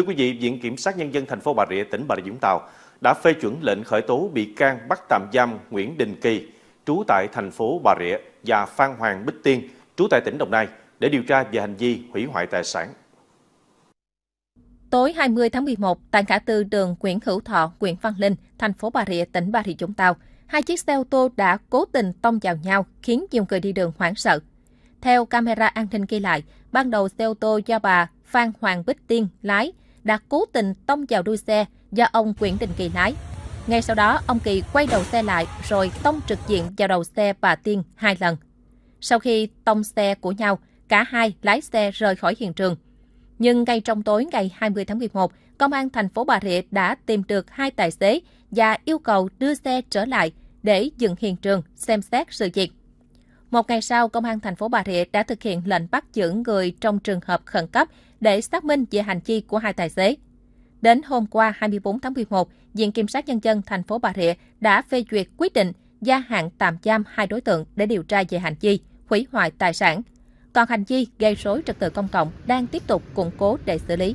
Thưa quý vị, Viện Kiểm sát Nhân dân thành phố Bà Rịa, tỉnh Bà Rịa Vũng Tàu đã phê chuẩn lệnh khởi tố bị can bắt tạm giam Nguyễn Đình Kỳ, trú tại thành phố Bà Rịa và Phan Hoàng Bích Tiên, trú tại tỉnh Đồng Nai để điều tra về hành vi hủy hoại tài sản. Tối 20 tháng 11, tại ngã tư đường Nguyễn Hữu Thọ, Nguyễn Văn Linh, thành phố Bà Rịa, tỉnh Bà Rịa Vũng Tàu, hai chiếc xe ô tô đã cố tình tông vào nhau khiến nhiều người đi đường hoảng sợ. Theo camera an ninh ghi lại, ban đầu xe ô tô do bà Phan Hoàng Bích Tiên lái đã cố tình tông vào đuôi xe do ông Nguyễn Đình Kỳ lái. Ngay sau đó, ông Kỳ quay đầu xe lại rồi tông trực diện vào đầu xe bà Tiên hai lần. Sau khi tông xe của nhau, cả hai lái xe rời khỏi hiện trường. Nhưng ngay trong tối ngày 20 tháng 11, Công an thành phố Bà Rịa đã tìm được hai tài xế và yêu cầu đưa xe trở lại để dừng hiện trường xem xét sự việc. Một ngày sau, Công an thành phố Bà Rịa đã thực hiện lệnh bắt giữ người trong trường hợp khẩn cấp để xác minh về hành vi của hai tài xế. Đến hôm qua 24 tháng 11, Viện Kiểm sát Nhân dân thành phố Bà Rịa đã phê duyệt quyết định gia hạn tạm giam hai đối tượng để điều tra về hành vi hủy hoại tài sản. Còn hành vi gây rối trật tự công cộng đang tiếp tục củng cố để xử lý.